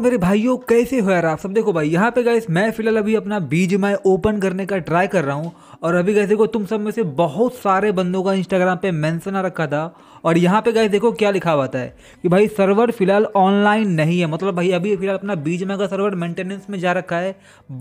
और मेरे भाइयों कैसे हो यार आप सब देखो भाई यहाँ पे गैस मैं फिलहाल अभी अपना बीज मैं ओपन करने का ट्राई कर रहा हूँ और अभी गैस देखो तुम सब में से बहुत सारे बंदों का इंस्टाग्राम पे मेंशन आ रखा था और यहाँ पे गैस देखो क्या लिखा हुआ है कि भाई सर्वर फिलहाल ऑनलाइन नहीं है मतलब भाई अभी फिलहाल अपना बीज का सर्वर मेंटेनेंस में जा रखा है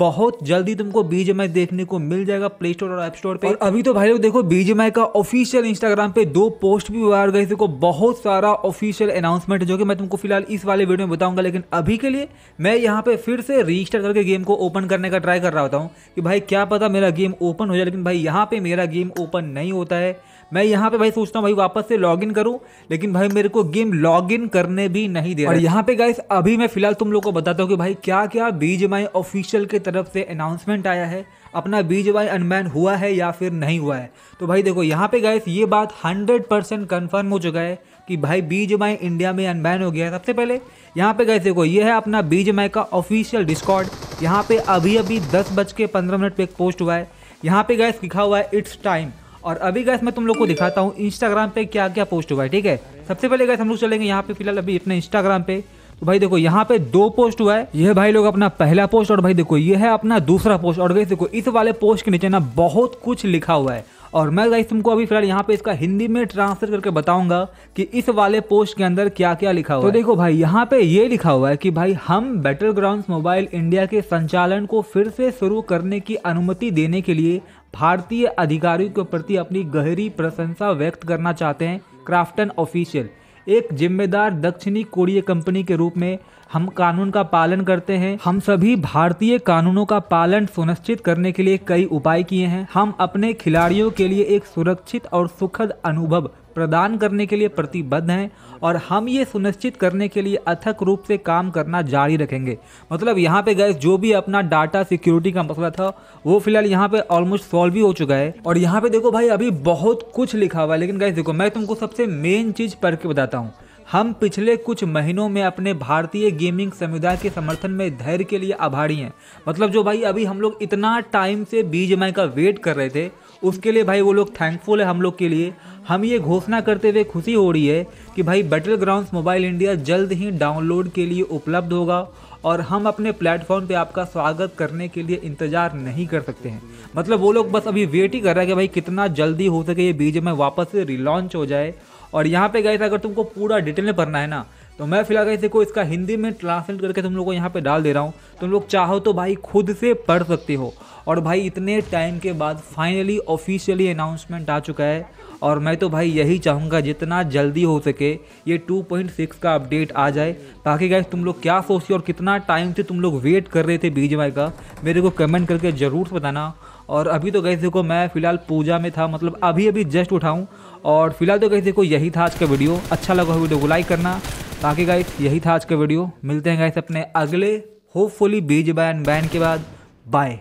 बहुत जल्दी तुमको बीज देखने को मिल जाएगा प्ले स्टोर और ऐप स्टोर पर अभी तो भाई लोग देखो बीज का ऑफिशियल इंस्टाग्राम पे दो पोस्ट भी वायरल गए देखो बहुत सारा ऑफिशियल अनाउंसमेंट जो कि मैं तुमको फिलहाल इस वाले वीडियो में बताऊंगा लेकिन अभी के उसके लिए मैं यहाँ पे फिर से रजिस्टर करके गेम को ओपन करने का ट्राई कर रहा होता हूँ कि भाई क्या पता मेरा गेम ओपन हो जाए लेकिन भाई यहाँ पे मेरा गेम ओपन नहीं होता है मैं यहाँ पे भाई सोचता हूँ भाई वापस से लॉग इन करूँ लेकिन भाई मेरे को गेम लॉग इन करने भी नहीं दे रहा और यहाँ पे गाइस अभी मैं फिलहाल तुम लोग को बताता हूँ कि भाई क्या क्या बीज माई ऑफिशियल के तरफ से अनाउंसमेंट आया है अपना बीज वाई अनबैन हुआ है या फिर नहीं हुआ है तो भाई देखो यहाँ पे गाइस ये बात 100% कंफर्म हो चुका है कि भाई बीज माई इंडिया में अनबैन हो गया सबसे पहले यहाँ पे गए देखो ये है अपना बीज माई का ऑफिशियल डिस्कॉर्ड यहाँ पे अभी अभी दस बज के पंद्रह मिनट पे एक पोस्ट हुआ है यहाँ पे गैस लिखा हुआ है इट्स टाइम और अभी गैस मैं तुम लोग को दिखाता हूँ इंस्टाग्राम पे क्या क्या पोस्ट हुआ है ठीक है सबसे पहले गैस हम लोग चलेंगे यहाँ पे फिलहाल अभी अपने इंस्टाग्राम पे तो भाई देखो यहाँ पे दो पोस्ट हुआ है यह भाई लोग अपना पहला पोस्ट और भाई देखो ये है अपना दूसरा पोस्ट और गैस देखो इस वाले पोस्ट के नीचे ना बहुत कुछ लिखा हुआ है और मैं गाइस तुमको अभी फिलहाल यहाँ पे इसका हिंदी में ट्रांसलेट करके बताऊंगा कि इस वाले पोस्ट के अंदर क्या क्या लिखा हुआ तो देखो भाई यहाँ पे ये लिखा हुआ है कि भाई हम बैटल ग्राउंड मोबाइल इंडिया के संचालन को फिर से शुरू करने की अनुमति देने के लिए भारतीय अधिकारियों के प्रति अपनी गहरी प्रशंसा व्यक्त करना चाहते हैं क्राफ्टन ऑफिशियल एक जिम्मेदार दक्षिणी कोरिया कंपनी के रूप में हम कानून का पालन करते हैं हम सभी भारतीय कानूनों का पालन सुनिश्चित करने के लिए कई उपाय किए हैं हम अपने खिलाड़ियों के लिए एक सुरक्षित और सुखद अनुभव प्रदान करने के लिए प्रतिबद्ध हैं और हम ये सुनिश्चित करने के लिए अथक रूप से काम करना जारी रखेंगे मतलब यहाँ पे गैस जो भी अपना डाटा सिक्योरिटी का मसला था वो फिलहाल यहाँ पे ऑलमोस्ट सॉल्व भी हो चुका है और यहाँ पे देखो भाई अभी बहुत कुछ लिखा हुआ है लेकिन गैस देखो मैं तुमको सबसे मेन चीज़ पढ़ के बताता हूँ हम पिछले कुछ महीनों में अपने भारतीय गेमिंग समुदाय के समर्थन में धैर्य के लिए आभारी हैं मतलब जो भाई अभी हम लोग इतना टाइम से बीज का वेट कर रहे थे उसके लिए भाई वो लोग थैंकफुल है हम लोग के लिए हम ये घोषणा करते हुए खुशी हो रही है कि भाई बैटल ग्राउंड मोबाइल इंडिया जल्द ही डाउनलोड के लिए उपलब्ध होगा और हम अपने प्लेटफॉर्म पे आपका स्वागत करने के लिए इंतज़ार नहीं कर सकते हैं मतलब वो लोग बस अभी वेट ही कर रहे हैं कि भाई कितना जल्दी हो सके ये बीजे में वापस से रिलॉन्च हो जाए और यहाँ पे गए थे अगर तुमको पूरा डिटेल में भरना है ना तो मैं फिलहाल इसे को इसका हिंदी में ट्रांसलेट करके तुम लोग को यहाँ पे डाल दे रहा हूँ तुम लोग चाहो तो भाई खुद से पढ़ सकते हो और भाई इतने टाइम के बाद फाइनली ऑफिशियली अनाउंसमेंट आ चुका है और मैं तो भाई यही चाहूँगा जितना जल्दी हो सके ये 2.6 का अपडेट आ जाए ताकि गाइस तुम लोग क्या सोचिए और कितना टाइम से तुम लोग वेट कर रहे थे बीज का मेरे को कमेंट करके ज़रूर बताना और अभी तो गई देखो मैं फ़िलहाल पूजा में था मतलब अभी अभी जस्ट उठाऊँ और फिलहाल तो गई देखो यही था आज का वीडियो अच्छा लगा वीडियो को लाइक करना बाकी गाइस यही था आज का वीडियो मिलते हैं गाइस अपने अगले होपफुली बीज बैन बैन के बाद बाय